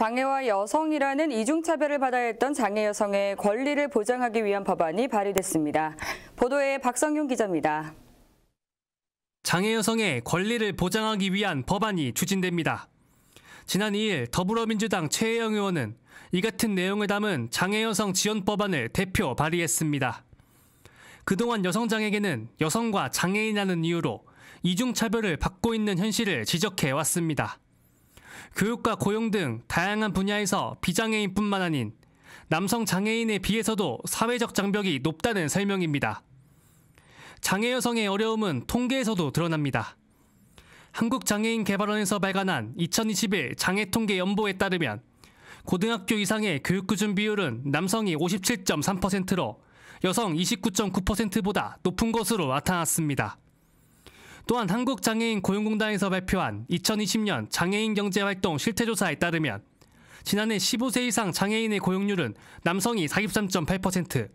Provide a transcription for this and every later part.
장애와 여성이라는 이중차별을 받아야 했던 장애 여성의 권리를 보장하기 위한 법안이 발의됐습니다. 보도에 박성용 기자입니다. 장애 여성의 권리를 보장하기 위한 법안이 추진됩니다. 지난 2일 더불어민주당 최혜영 의원은 이 같은 내용을 담은 장애 여성 지원 법안을 대표 발의했습니다. 그동안 여성장에게는 여성과 장애인이라는 이유로 이중차별을 받고 있는 현실을 지적해 왔습니다. 교육과 고용 등 다양한 분야에서 비장애인뿐만 아닌 남성 장애인에 비해서도 사회적 장벽이 높다는 설명입니다. 장애 여성의 어려움은 통계에서도 드러납니다. 한국장애인개발원에서 발간한 2021 장애통계 연보에 따르면 고등학교 이상의 교육구준 비율은 남성이 57.3%로 여성 29.9%보다 높은 것으로 나타났습니다. 또한 한국장애인 고용공단에서 발표한 2020년 장애인 경제활동 실태조사에 따르면 지난해 15세 이상 장애인의 고용률은 남성이 43.8%,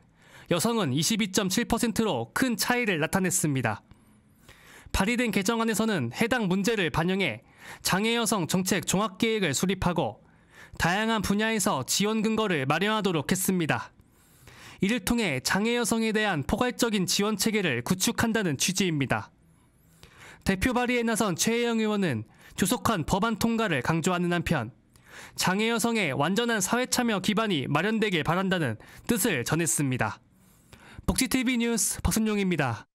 여성은 22.7%로 큰 차이를 나타냈습니다. 발의된 개정안에서는 해당 문제를 반영해 장애 여성 정책 종합계획을 수립하고 다양한 분야에서 지원 근거를 마련하도록 했습니다. 이를 통해 장애 여성에 대한 포괄적인 지원 체계를 구축한다는 취지입니다. 대표 발의에 나선 최혜영 의원은 조속한 법안 통과를 강조하는 한편 장애 여성의 완전한 사회 참여 기반이 마련되길 바란다는 뜻을 전했습니다. 복지TV 뉴스 박순용입니다.